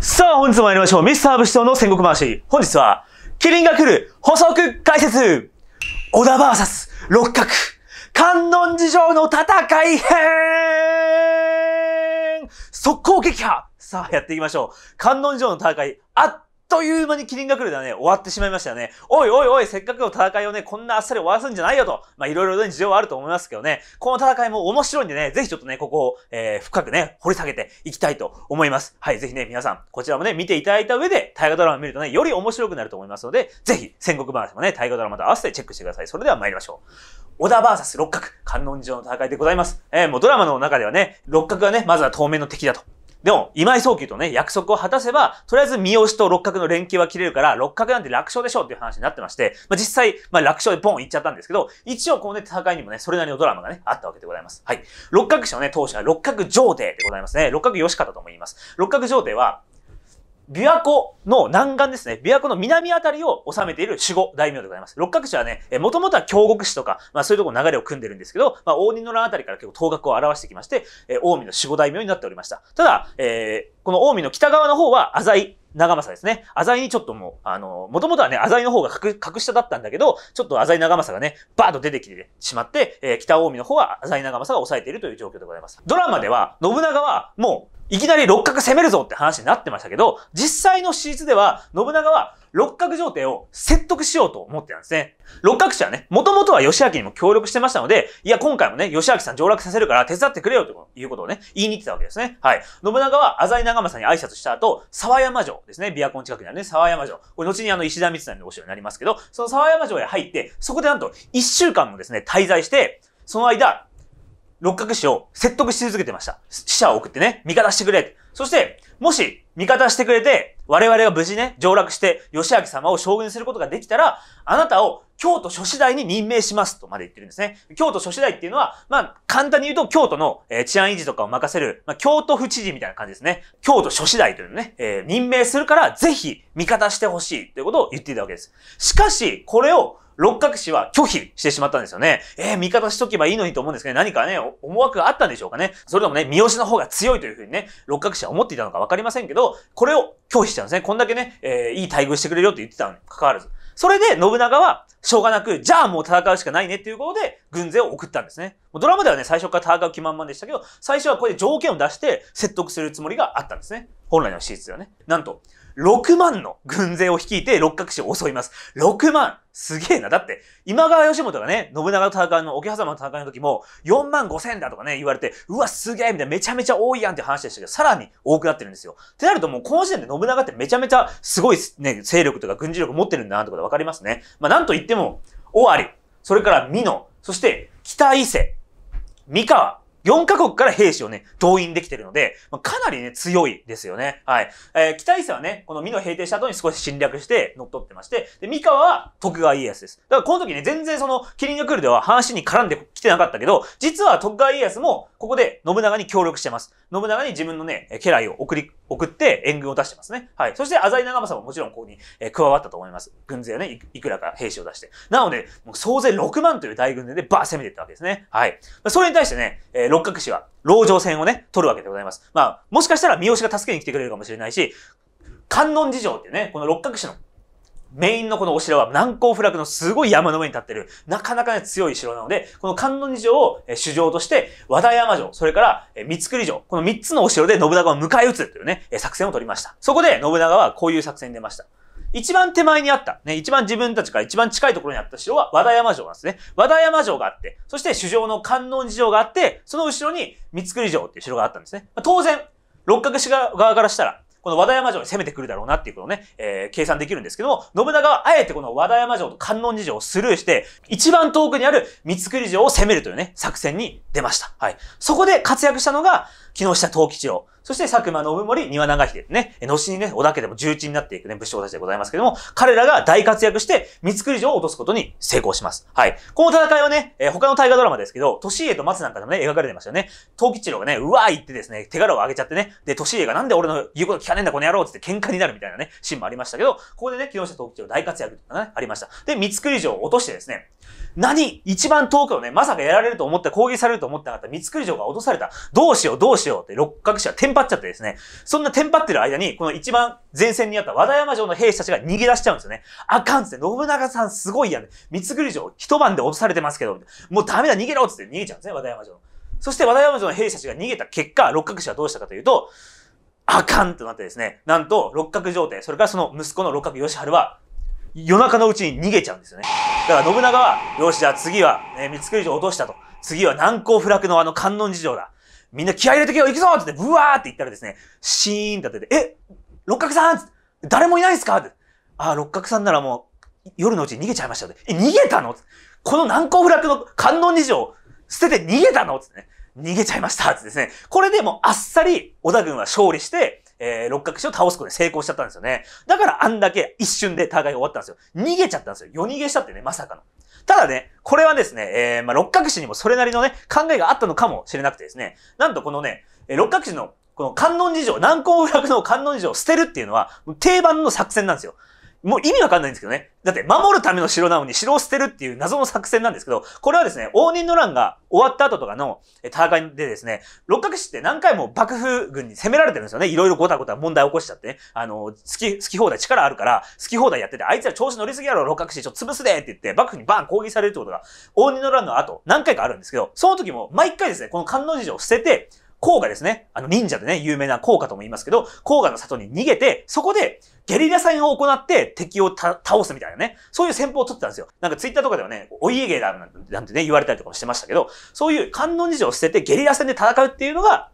さあ、本日も参りましょう。ミスター武士道の戦国回し。本日は、麒麟が来る補足解説小田サス六角観音寺城の戦い編速攻撃破さあ、やっていきましょう。観音寺城の戦い、っという間にキリンが来るではね、終わってしまいましたよね。おいおいおい、せっかくの戦いをね、こんなあっさり終わらすんじゃないよと、まあいろいろね、事情はあると思いますけどね、この戦いも面白いんでね、ぜひちょっとね、ここを、えー、深くね、掘り下げていきたいと思います。はい、ぜひね、皆さん、こちらもね、見ていただいた上で、大河ドラマ見るとね、より面白くなると思いますので、ぜひ、戦国話もね、大河ドラマと合わせてチェックしてください。それでは参りましょう。小田サス六角、観音寺の戦いでございます。えー、もうドラマの中ではね、六角がね、まずは当面の敵だと。でも、今井早急とね、約束を果たせば、とりあえず三好と六角の連携は切れるから、六角なんて楽勝でしょうっていう話になってまして、まあ、実際、まあ、楽勝でポンいっちゃったんですけど、一応こうね、戦いにもね、それなりのドラマがね、あったわけでございます。はい。六角氏のね、当初は六角上帝でございますね。六角義方とも言います。六角上帝は、琵琶湖の南岸ですね、琵琶湖の南あたりを治めている守護大名でございます。六角氏はね、もともとは京極氏とか、まあそういうところ流れを組んでるんですけど、まあ大仁の乱あたりから結構頭角を表してきまして、え大近江の守護大名になっておりました。ただ、えー、この近江の北側の方は浅井長政ですね。浅井にちょっともう、あの、もともとはね、浅井の方が格格下だったんだけど、ちょっと浅井長政がね、バーッと出てきてしまって、えー、北近江の方は浅井長政が抑えているという状況でございます。ドラマでは、信長はもう、いきなり六角攻めるぞって話になってましたけど、実際の史実では、信長は六角上帝を説得しようと思ってたんですね。六角氏はね、もともとは義明にも協力してましたので、いや、今回もね、義明さん上落させるから手伝ってくれよということをね、言いに行ってたわけですね。はい。信長は浅井長政に挨拶した後、沢山城ですね、琵琶湖の近くにあるね、沢山城。これ後にあの、石田三成のお城になりますけど、その沢山城へ入って、そこでなんと1週間もですね、滞在して、その間、六角氏を説得し続けてました。死者を送ってね、味方してくれ。そして、もし味方してくれて、我々が無事ね、上洛して、義明様を将軍することができたら、あなたを京都諸子大に任命しますとまで言ってるんですね。京都諸子大っていうのは、まあ、簡単に言うと京都の、えー、治安維持とかを任せる、まあ、京都府知事みたいな感じですね。京都諸子大というのね、えー、任命するから、ぜひ味方してほしいということを言っていたわけです。しかし、これを六角氏は拒否してしまったんですよね。えー、味方しとけばいいのにと思うんですけど、何かね、思惑があったんでしょうかね。それともね、三好の方が強いというふうにね、六角氏は思っていたのかわかりませんけど、これを拒否しちゃうんですね。こんだけね、えー、いい待遇してくれるよって言ってたのに関わらず。それで信長は、しょうがなく、じゃあもう戦うしかないねっていうことで、軍勢を送ったんですね。ドラマではね、最初から戦う気満々でしたけど、最初はこれで条件を出して説得するつもりがあったんですね。本来の史実ではね。なんと、6万の軍勢を率いて六角氏を襲います。6万すげえな。だって、今川義元がね、信長の戦いの、桶狭間の戦いの時も、4万5千だとかね、言われて、うわ、すげえみたいな、めちゃめちゃ多いやんって話でしたけど、さらに多くなってるんですよ。ってなるともう、この時点で信長ってめちゃめちゃすごいね、勢力とか軍事力持ってるんだなってことわかりますね。まあ、なんと言っても、尾張、それから美濃、そして北伊勢、三河、4カ国から兵士をね、動員できてるので、まあ、かなりね、強いですよね。はい。えー、北伊勢はね、この美濃平定した後に少し侵略して乗っ取ってまして、で、三河は徳川家康です。だからこの時ね、全然その、キリンが来るでは話に絡んで来てなかったけど、実は徳川家康もここで信長に協力してます。信長に自分のね、家来を送り、送って援軍を出してますね。はい。そして浅井長政ももちろんここに、え加わったと思います。軍勢をねい、いくらか兵士を出して。なので、もう総勢6万という大軍勢でバー攻めていったわけですね。はい。それに対してね、え六角氏は、牢城戦をね、取るわけでございます。まあ、もしかしたら三好が助けに来てくれるかもしれないし、観音事情ってね、この六角氏のメインのこのお城は難攻不落のすごい山の上に立ってる、なかなかね強い城なので、この観音寺城を主城として、和田山城、それから三つ城、この三つのお城で信長を迎え撃つというね、作戦を取りました。そこで信長はこういう作戦に出ました。一番手前にあった、ね、一番自分たちから一番近いところにあった城は和田山城なんですね。和田山城があって、そして主城の観音寺城があって、その後ろに三つ城っていう城があったんですね。当然、六角氏側からしたら、この和田山城に攻めてくるだろうなっていうことをね、えー、計算できるんですけども、信長はあえてこの和田山城と観音寺城をスルーして、一番遠くにある三造城を攻めるというね、作戦に出ました。はい。そこで活躍したのが、木下藤吉郎。そして佐久間信盛、庭長秀ですね、後にね、織田家でも重鎮になっていくね、武将たちでございますけども、彼らが大活躍して、三つ城を落とすことに成功します。はい。この戦いはね、えー、他の大河ドラマですけど、利家と松なんかでもね、描かれてましたよね。東吉郎がね、うわー言ってですね、手柄を上げちゃってね、で、利家がなんで俺の言うこと聞かねえんだ、この野郎って喧嘩になるみたいなね、シーンもありましたけど、ここでね、木下東吉郎大活躍とかね、ありました。で、三つ城を落としてですね、何一番遠くをね、まさかやられると思った、攻撃されると思ってなかった、三つ城が脅された。どうしよう、どうしようって六角氏はテンパっちゃってですね、そんなテンパってる間に、この一番前線にあった和田山城の兵士たちが逃げ出しちゃうんですよね。あかんっつって、信長さんすごいやん、ね。三つ城一晩で脅されてますけど、もうダメだ、逃げろっつって逃げちゃうんですね、和田山城。そして和田山城の兵士たちが逃げた結果、六角氏はどうしたかというと、あかんとなってですね、なんと六角城帝、それからその息子の六角義治は、夜中のうちに逃げちゃうんですよね。だから信長は、よし、じゃあ次は、えー、三つ城城落としたと。次は難攻不落のあの観音事情だ。みんな気合入れてけよ行くぞって、ブワーって言ったらですね、シーンって立てて、え六角さん誰もいないんすかって。ああ、六角さんならもう、夜のうちに逃げちゃいましたって。え、逃げたのこの難攻不落の観音事情、捨てて逃げたのってね。逃げちゃいましたってですね。これでもうあっさり織田軍は勝利して、えー、六角氏を倒すことに成功しちゃったんですよね。だからあんだけ一瞬で戦いが終わったんですよ。逃げちゃったんですよ。夜逃げしたってね、まさかの。ただね、これはですね、えー、まあ、六角氏にもそれなりのね、考えがあったのかもしれなくてですね、なんとこのね、えー、六角氏のこの観音事情、南高浦落の観音事情を捨てるっていうのは、定番の作戦なんですよ。もう意味わかんないんですけどね。だって守るための城なのに城を捨てるっていう謎の作戦なんですけど、これはですね、応仁の乱が終わった後とかの戦いでですね、六角氏って何回も幕府軍に攻められてるんですよね。いろいろごたごた問題起こしちゃってね。あの、好き、好き放題力あるから、好き放題やってて、あいつら調子乗りすぎやろ、六角氏ちょっと潰すでって言って、幕府にバーン攻撃されるってことが、応仁の乱の後何回かあるんですけど、その時も毎回ですね、この観音寺城を捨てて、甲賀ですね。あの忍者でね、有名な甲賀とも言いますけど、甲賀の里に逃げて、そこでゲリラ戦を行って敵を倒すみたいなね、そういう戦法を取ってたんですよ。なんかツイッターとかではね、お家芸だなんてね、言われたりとかもしてましたけど、そういう観音事情を捨ててゲリラ戦で戦うっていうのが、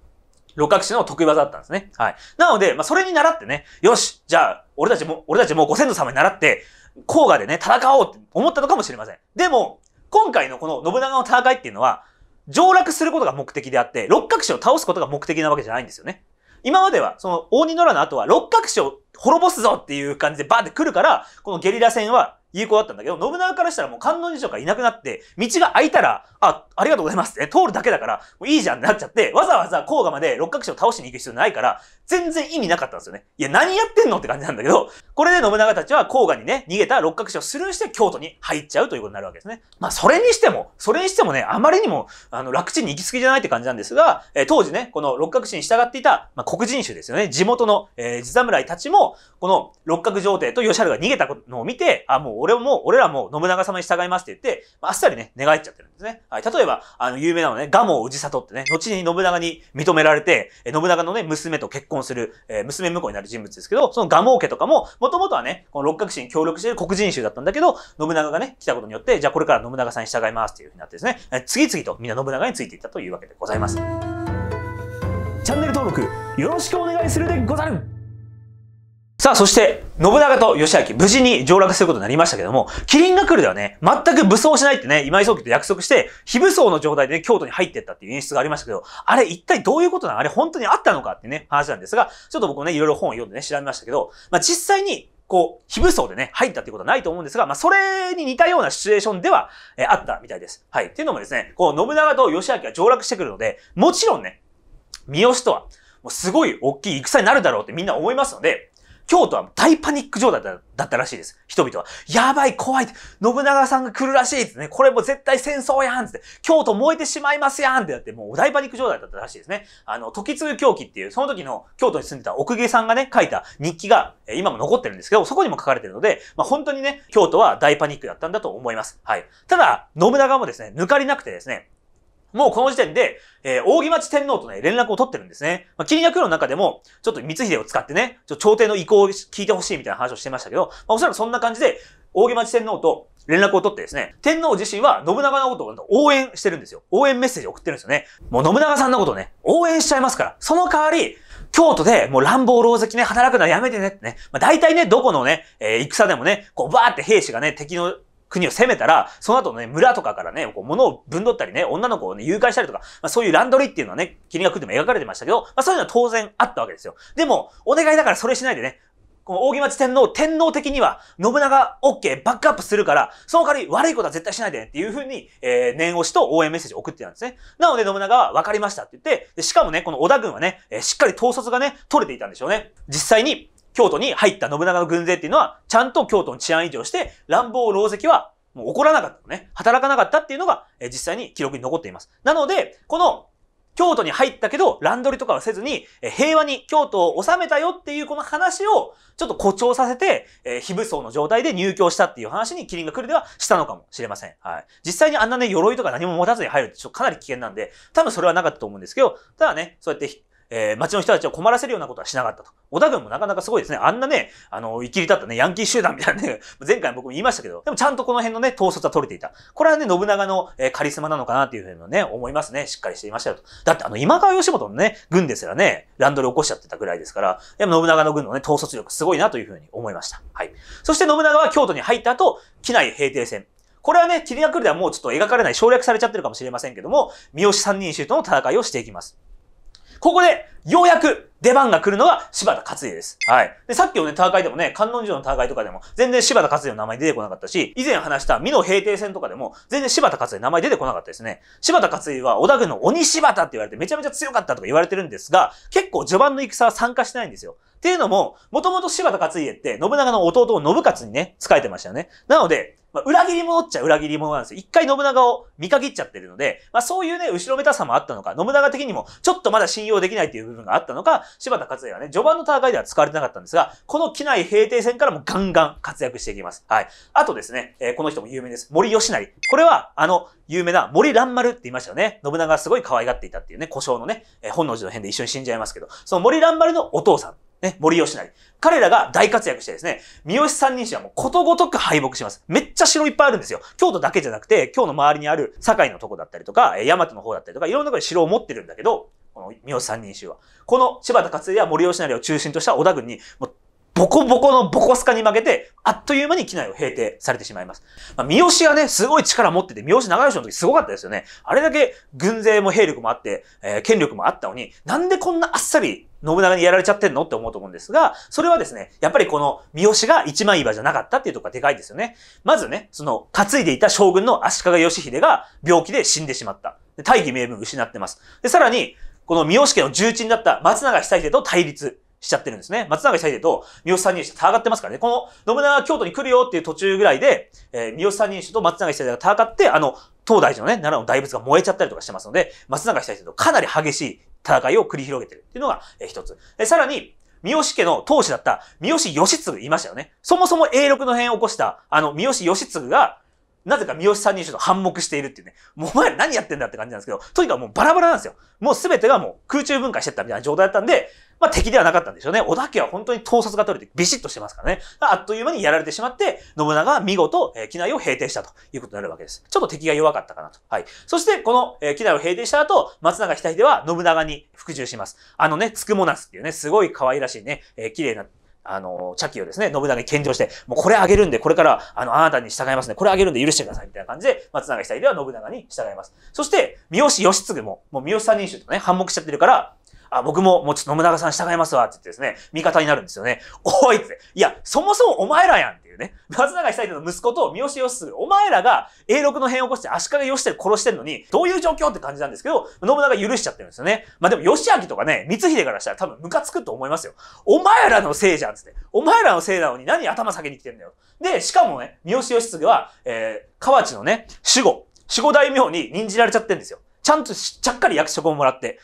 六角氏の得意技だったんですね。はい。なので、まあ、それに習ってね、よし、じゃあ、俺たちも、俺たちもご先祖様に習って、甲賀でね、戦おうって思ったのかもしれません。でも、今回のこの信長の戦いっていうのは、上落することが目的であって、六角氏を倒すことが目的なわけじゃないんですよね。今までは、その、大仁野良の後は、六角氏を滅ぼすぞっていう感じでバーって来るから、このゲリラ戦は、いう子だったんだけど、信長からしたらもう観音寺とかいなくなって、道が開いたら、あ、ありがとうございますって、通るだけだから、もういいじゃんってなっちゃって、わざわざ甲賀まで六角城を倒しに行く必要ないから、全然意味なかったんですよね。いや、何やってんのって感じなんだけど、これで信長たちは甲賀にね、逃げた六角城をスルーして京都に入っちゃうということになるわけですね。まあ、それにしても、それにしてもね、あまりにも、あの、楽ちんに行き過ぎじゃないって感じなんですが、えー、当時ね、この六角氏に従っていた、まあ、黒人種ですよね、地元の、えー、地侍たちも、この六角城帝と吉原が逃げたのを見て、あ、もう俺も、俺らも信長様に従いますって言って、まあ、っさりね、寝返っちゃってるんですね。はい。例えば、あの、有名なのね、蒲生氏里ってね、後に信長に認められて、え、信長のね、娘と結婚する、えー、娘婿になる人物ですけど、その蒲生家とかも、もともとはね、この六角氏に協力している黒人衆だったんだけど、信長がね、来たことによって、じゃあこれから信長さんに従いますっていうふうになってですね、次々とみんな信長についていったというわけでございます。チャンネル登録、よろしくお願いするでござるさあ、そして、信長と義明、無事に上洛することになりましたけども、麒麟が来るではね、全く武装しないってね、今井宗家と約束して、非武装の状態で、ね、京都に入ってったっていう演出がありましたけど、あれ一体どういうことなのあれ本当にあったのかってね、話なんですが、ちょっと僕もね、いろいろ本を読んでね、調べましたけど、まあ実際に、こう、非武装でね、入ったっていうことはないと思うんですが、まあ、それに似たようなシチュエーションでは、えあったみたいです。はい。っていうのもですね、こう、信長と義明が上洛してくるので、もちろんね、三好とは、もうすごい大きい戦になるだろうってみんな思いますので、京都は大パニック状態だったらしいです。人々は。やばい、怖い、信長さんが来るらしいってね、これもう絶対戦争やんって、京都燃えてしまいますやんってなって、もう大パニック状態だったらしいですね。あの、時継狂気っていう、その時の京都に住んでた奥下さんがね、書いた日記が、え今も残ってるんですけど、そこにも書かれてるので、まあ、本当にね、京都は大パニックだったんだと思います。はい。ただ、信長もですね、抜かりなくてですね、もうこの時点で、えー、扇町天皇とね、連絡を取ってるんですね。まあ、キリの中でも、ちょっと光秀を使ってね、ちょ朝廷の意向を聞いてほしいみたいな話をしてましたけど、まあ、おそらくそんな感じで、扇町天皇と連絡を取ってですね、天皇自身は信長のことを応援してるんですよ。応援メッセージ送ってるんですよね。もう信長さんのことをね、応援しちゃいますから、その代わり、京都でもう乱暴狼藉ね、働くのはやめてねってね。まあ、大体ね、どこのね、えー、戦でもね、こうバーって兵士がね、敵の国を攻めたら、その後のね、村とかからね、こう物をぶんどったりね、女の子をね、誘拐したりとか、まあ、そういうランドリーっていうのはね、君が来るも描かれてましたけど、まあ、そういうのは当然あったわけですよ。でも、お願いだからそれしないでね、この大木町天皇、天皇的には、信長 OK バックアップするから、その代わり悪いことは絶対しないでねっていうふうに、えー、念押しと応援メッセージを送ってたんですね。なので信長は分かりましたって言って、しかもね、この織田軍はね、えー、しっかり統率がね、取れていたんでしょうね。実際に、京都に入った信長の軍勢っていうのは、ちゃんと京都の治安維持をして、乱暴老石はもう起こらなかったのね。働かなかったっていうのが、え実際に記録に残っています。なので、この、京都に入ったけど、乱取りとかはせずに、え平和に京都を治めたよっていうこの話を、ちょっと誇張させて、え非武装の状態で入京したっていう話にキリンが来るではしたのかもしれません。はい。実際にあんなね、鎧とか何も持たずに入るってちょっとかなり危険なんで、多分それはなかったと思うんですけど、ただね、そうやって、えー、町の人たちを困らせるようなことはしなかったと。織田軍もなかなかすごいですね。あんなね、あの、生きり立ったね、ヤンキー集団みたいなね、前 回僕も言いましたけど、でもちゃんとこの辺のね、統率は取れていた。これはね、信長の、えー、カリスマなのかなっていうふうにね、思いますね。しっかりしていましたよと。だってあの、今川義元のね、軍ですらね、ランドル起こしちゃってたぐらいですから、でも信長の軍のね、統率力すごいなというふうに思いました。はい。そして信長は京都に入った後、機内平定戦。これはね、リが来るではもうちょっと描かれない、省略されちゃってるかもしれませんけども、三好三人衆との戦いをしていきます。ここで、ようやく出番が来るのが柴田勝家です。はい。で、さっきのね、戦いでもね、観音寺の戦いとかでも、全然柴田勝家の名前出てこなかったし、以前話した美濃平定戦とかでも、全然柴田勝家名前出てこなかったですね。柴田勝家は織田軍の鬼柴田って言われてめちゃめちゃ強かったとか言われてるんですが、結構序盤の戦は参加してないんですよ。っていうのも、もともと柴田勝家って信長の弟を信勝にね、仕えてましたよね。なので、まあ、裏切り者っちゃ裏切り者なんですよ。一回信長を見限っちゃってるので、まあ、そういうね、後ろめたさもあったのか、信長的にもちょっとまだ信用できないっていう部分があったのか、柴田勝家はね、序盤の戦いでは使われてなかったんですが、この機内平定戦からもガンガン活躍していきます。はい。あとですね、えー、この人も有名です。森吉成。これは、あの、有名な森蘭丸って言いましたよね。信長がすごい可愛がっていたっていうね、故障のね、えー、本能寺の変で一緒に死んじゃいますけど、その森蘭丸のお父さん。ね、森吉成。彼らが大活躍してですね、三好三人氏はもうことごとく敗北します。めっちゃ城いっぱいあるんですよ。京都だけじゃなくて、京の周りにある堺のとこだったりとか、大和の方だったりとか、いろんなところに城を持ってるんだけど、この三好三人衆は。この柴田勝家や森吉成を中心とした織田軍に、もうボコボコのボコスカに負けて、あっという間に機内を平定されてしまいます。まあ、三好がね、すごい力持ってて、三好長吉の時すごかったですよね。あれだけ軍勢も兵力もあって、えー、権力もあったのに、なんでこんなあっさり信長にやられちゃってんのって思うと思うんですが、それはですね、やっぱりこの三好が一枚岩じゃなかったっていうところがでかいですよね。まずね、その担いでいた将軍の足利義秀が病気で死んでしまった。大義名分失ってます。で、さらに、この三好家の重鎮だった松永久秀と対立。しちゃってるんですね。松永久秀と三好三人衆戦ってますからね。この信長が京都に来るよっていう途中ぐらいで、えー、三好三人衆と松永久秀が戦って、あの、東大寺のね、奈良の大仏が燃えちゃったりとかしてますので、松永久秀とかなり激しい戦いを繰り広げてるっていうのが、えー、一つ。えー、さらに、三好家の当主だった三好義継いましたよね。そもそも永禄の変を起こした、あの、三好義継が、なぜか三好三人衆と反目しているっていうね、もうお前ら何やってんだって感じなんですけど、とにかくもうバラバラなんですよ。もう全てがもう空中分解してったみたいな状態だったんで、まあ敵ではなかったんでしょうね。織田家は本当に盗撮が取れてビシッとしてますからね。あっという間にやられてしまって、信長は見事、えー、機内を平定したということになるわけです。ちょっと敵が弱かったかなと。はい。そして、この、えー、機内を平定した後、松永久秀は信長に服従します。あのね、つくもなすっていうね、すごい可愛らしいね、えー、綺麗なあの、茶器をですね、信長に献上して、もうこれあげるんで、これから、あの、あなたに従いますね。これあげるんで許してください。みたいな感じで、松永久秀は信長に従います。そして、三好義継も、もう三好三人衆とかね、反目しちゃってるから、あ、僕ももうちょっと信長さん従いますわ、って言ってですね、味方になるんですよね。おいって、いや、そもそもお前らやんっていうね。松永久秀の息子と三好義すお前らが永禄の変を起こして足利義輝殺してるのに、どういう状況って感じなんですけど、信長許しちゃってるんですよね。まあでも義明とかね、光秀からしたら多分ムカつくと思いますよ。お前らのせいじゃんつって。お前らのせいなのに何頭下げに来てんだよ。で、しかもね、三好義継は、えー、河内のね、守護、守護大名に任じられちゃってんですよ。ちゃんとし、ちゃっかり役職をもらって。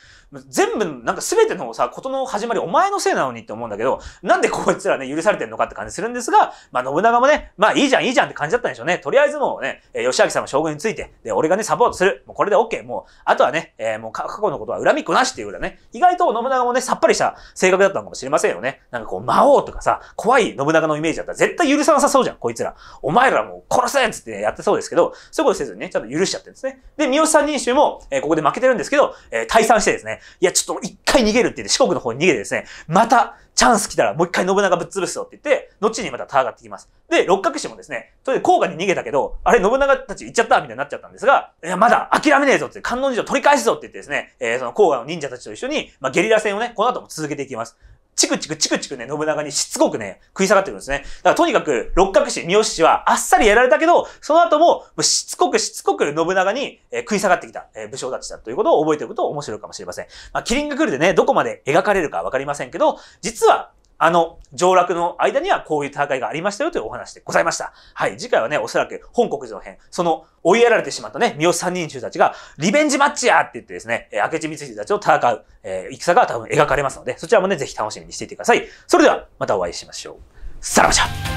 全部、なんか全てのさ、ことの始まりお前のせいなのにって思うんだけど、なんでこいつらね、許されてんのかって感じするんですが、まあ、信長もね、まあ、いいじゃん、いいじゃんって感じだったんでしょうね。とりあえずもうね、え吉明さんの将軍について、で、俺がね、サポートする。もうこれで OK。もう、あとはね、えー、もう過去のことは恨みっこなしっていうぐらいね、意外と信長もね、さっぱりした性格だったのかもしれませんよね。なんかこう、魔王とかさ、怖い信長のイメージだったら絶対許さなさそうじゃん、こいつら。お前らもう殺せっつって、やってそうですけど、そういうことせずにね、ちゃんと許しちゃってるんですね。で、三好三人衆も、えー、ここで負けてるんですけど、えー、退散してですね、いや、ちょっと一回逃げるって言って、四国の方に逃げてですね、またチャンス来たらもう一回信長ぶっ潰すよって言って、後にまた戦ってきます。で、六角氏もですね、それで甲賀に逃げたけど、あれ、信長たち行っちゃったみたいになっちゃったんですが、いや、まだ諦めねえぞって、観音寺を取り返すぞって言ってですね、えー、その甲賀の忍者たちと一緒に、まあ、ゲリラ戦をね、この後も続けていきます。チクチクチクチクね、信長にしつこくね、食い下がってくるんですね。だからとにかく、六角氏、三好氏はあっさりやられたけど、その後も、しつこくしつこく信長に、え食い下がってきた、え武将たちだということを覚えておくと面白いかもしれません。まあ、キリンが来るでね、どこまで描かれるかわかりませんけど、実はあの、上落の間にはこういう戦いがありましたよというお話でございました。はい。次回はね、おそらく本国寺の編、その追いやられてしまったね、三好三人衆たちが、リベンジマッチやって言ってですね、え、明智光秀たちと戦う、えー、戦が多分描かれますので、そちらもね、ぜひ楽しみにしていてください。それでは、またお会いしましょう。さらばじゃ